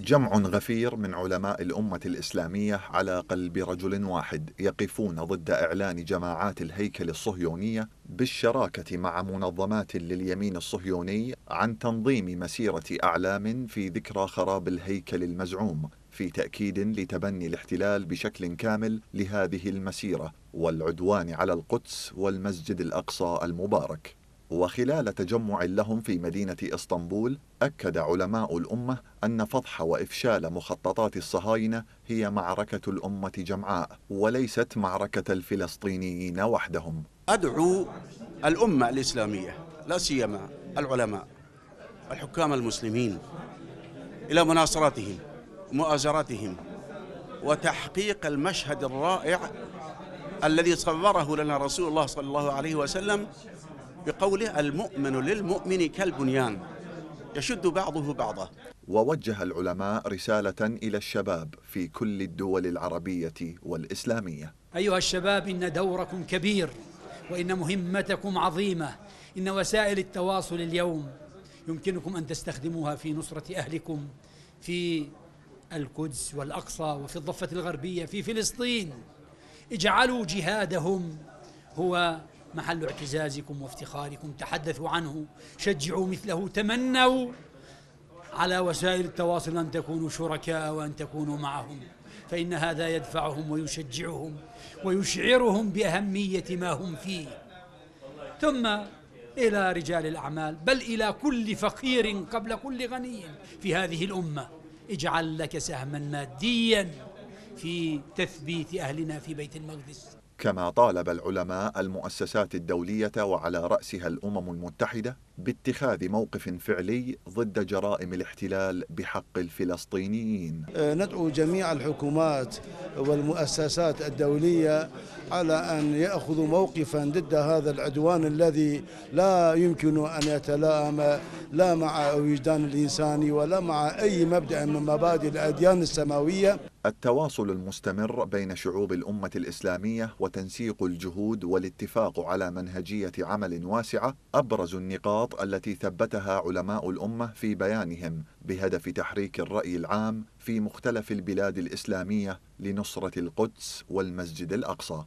جمع غفير من علماء الأمة الإسلامية على قلب رجل واحد يقفون ضد إعلان جماعات الهيكل الصهيونية بالشراكة مع منظمات لليمين الصهيوني عن تنظيم مسيرة أعلام في ذكرى خراب الهيكل المزعوم في تأكيد لتبني الاحتلال بشكل كامل لهذه المسيرة والعدوان على القدس والمسجد الأقصى المبارك وخلال تجمع لهم في مدينة إسطنبول أكد علماء الأمة أن فضح وإفشال مخططات الصهاينة هي معركة الأمة جمعاء وليست معركة الفلسطينيين وحدهم أدعو الأمة الإسلامية لا سيما العلماء الحكام المسلمين إلى مناصرتهم مؤازرتهم وتحقيق المشهد الرائع الذي صوره لنا رسول الله صلى الله عليه وسلم بقوله المؤمن للمؤمن كالبنيان يشد بعضه بعضا ووجه العلماء رسالة إلى الشباب في كل الدول العربية والإسلامية أيها الشباب إن دوركم كبير وإن مهمتكم عظيمة إن وسائل التواصل اليوم يمكنكم أن تستخدموها في نصرة أهلكم في القدس والأقصى وفي الضفة الغربية في فلسطين اجعلوا جهادهم هو محل اعتزازكم وافتخاركم تحدثوا عنه شجعوا مثله تمنوا على وسائل التواصل أن تكونوا شركاء وأن تكونوا معهم فإن هذا يدفعهم ويشجعهم ويشعرهم بأهمية ما هم فيه ثم إلى رجال الأعمال بل إلى كل فقير قبل كل غني في هذه الأمة اجعل لك سهما ماديا في تثبيت أهلنا في بيت المقدس كما طالب العلماء المؤسسات الدولية وعلى رأسها الأمم المتحدة باتخاذ موقف فعلي ضد جرائم الاحتلال بحق الفلسطينيين أه، ندعو جميع الحكومات والمؤسسات الدولية على أن يأخذوا موقفا ضد هذا العدوان الذي لا يمكن أن يتلائم لا مع وجدان الإنسان ولا مع أي مبدأ من مبادئ الأديان السماوية التواصل المستمر بين شعوب الأمة الإسلامية وتنسيق الجهود والاتفاق على منهجية عمل واسعة أبرز النقاط التي ثبتها علماء الأمة في بيانهم بهدف تحريك الرأي العام في مختلف البلاد الإسلامية لنصرة القدس والمسجد الأقصى